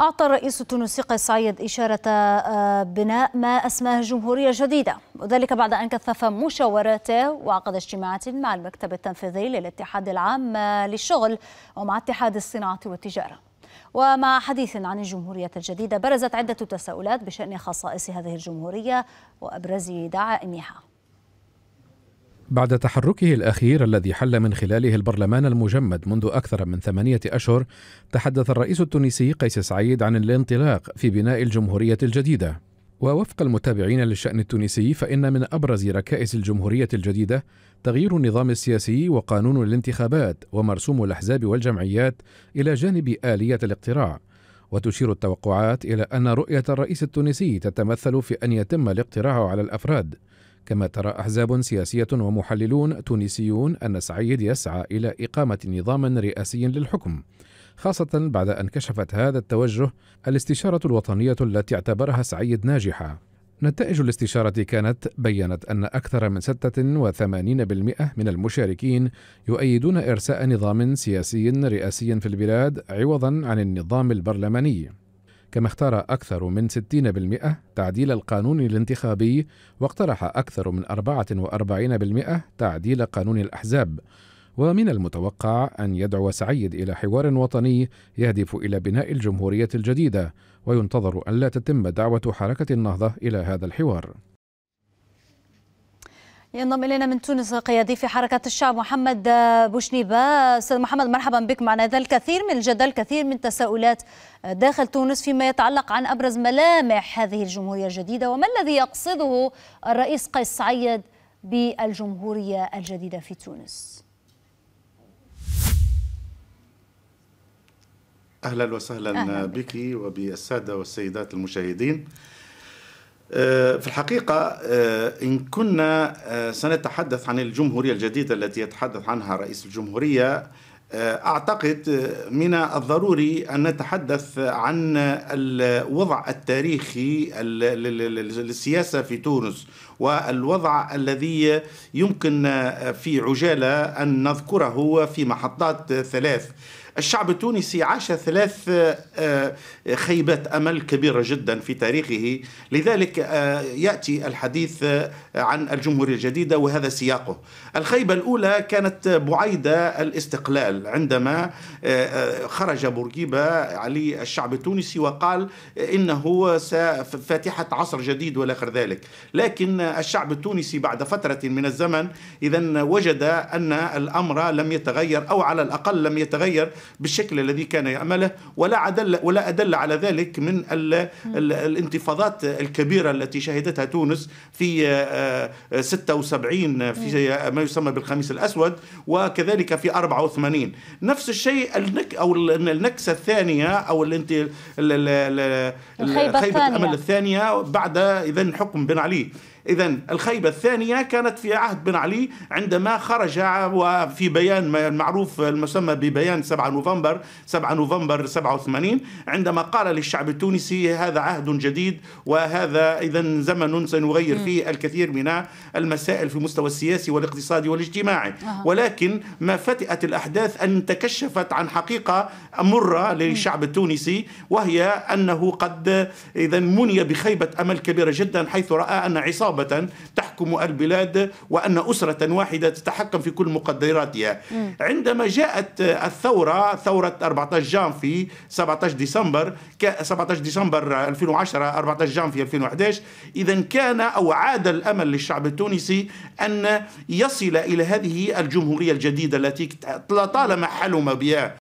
أعطى الرئيس التونسي قيس سعيد إشارة آه، بناء ما أسماه جمهورية جديدة وذلك بعد أن كثف مشاوراته وعقد اجتماعات مع المكتب التنفيذي للاتحاد العام آه، للشغل ومع اتحاد الصناعة والتجارة ومع حديث عن الجمهورية الجديدة برزت عدة تساؤلات بشأن خصائص هذه الجمهورية وأبرز دعائمها بعد تحركه الأخير الذي حل من خلاله البرلمان المجمد منذ أكثر من ثمانية أشهر تحدث الرئيس التونسي قيس سعيد عن الانطلاق في بناء الجمهورية الجديدة ووفق المتابعين للشأن التونسي فإن من أبرز ركائز الجمهورية الجديدة تغيير النظام السياسي وقانون الانتخابات ومرسوم الأحزاب والجمعيات إلى جانب آلية الاقتراع وتشير التوقعات إلى أن رؤية الرئيس التونسي تتمثل في أن يتم الاقتراع على الأفراد كما ترى أحزاب سياسية ومحللون تونسيون أن سعيد يسعى إلى إقامة نظام رئاسي للحكم خاصة بعد أن كشفت هذا التوجه الاستشارة الوطنية التي اعتبرها سعيد ناجحة نتائج الاستشارة كانت بيّنت أن أكثر من 86% من المشاركين يؤيدون إرساء نظام سياسي رئاسي في البلاد عوضا عن النظام البرلماني كما اختار أكثر من 60% تعديل القانون الانتخابي واقترح أكثر من 44% تعديل قانون الأحزاب ومن المتوقع أن يدعو سعيد إلى حوار وطني يهدف إلى بناء الجمهورية الجديدة وينتظر أن لا تتم دعوة حركة النهضة إلى هذا الحوار ينضم الينا من تونس قيادي في حركه الشعب محمد بوشنيبه استاذ محمد مرحبا بك معنا هذا الكثير من الجدل كثير من التساؤلات داخل تونس فيما يتعلق عن ابرز ملامح هذه الجمهوريه الجديده وما الذي يقصده الرئيس قيس سعيد بالجمهوريه الجديده في تونس اهلا وسهلا أهلا بك وبالساده والسيدات المشاهدين في الحقيقة آه، إن كنا آه، سنتحدث عن الجمهورية الجديدة التي يتحدث عنها رئيس الجمهورية آه، أعتقد من الضروري أن نتحدث عن الوضع التاريخي للسياسة في تونس والوضع الذي يمكن في عجالة أن نذكره في محطات ثلاث الشعب التونسي عاش ثلاث آه، خيبات امل كبيره جدا في تاريخه، لذلك آه، ياتي الحديث آه، عن الجمهوريه الجديده وهذا سياقه. الخيبه الاولى كانت بعيده الاستقلال عندما خرج بورقيبه علي الشعب التونسي وقال انه فاتحه عصر جديد والى اخر ذلك، لكن الشعب التونسي بعد فترة من الزمن إذا وجد أن الأمر لم يتغير أو على الأقل لم يتغير بالشكل الذي كان يأمله ولا عدل ولا أدل على ذلك من الانتفاضات الكبيرة التي شهدتها تونس في 76 آه، في ما يسمى بالخميس الأسود وكذلك في 84 نفس الشيء النك أو النكسة الثانية أو الخيبة الثانية الأمل الثانية بعد إذا حكم بن علي إذا الخيبة الثانية كانت في عهد بن علي عندما خرج وفي بيان المعروف المسمى ببيان 7 نوفمبر 7 نوفمبر 87 عندما قال للشعب التونسي هذا عهد جديد وهذا إذا زمن سنغير فيه الكثير من المسائل في المستوى السياسي والاقتصادي والاجتماعي ولكن ما فتئت الأحداث أن تكشفت عن حقيقة مرة للشعب التونسي وهي أنه قد إذا مني بخيبة أمل كبيرة جدا حيث رأى أن عصابة تحكم البلاد وأن أسرة واحدة تتحكم في كل مقدراتها مم. عندما جاءت الثورة ثورة 14 جانفي 17 ديسمبر 17 ديسمبر 2010 14 جانفي 2011 إذا كان أو عاد الأمل للشعب التونسي أن يصل إلى هذه الجمهورية الجديدة التي طالما حلم بها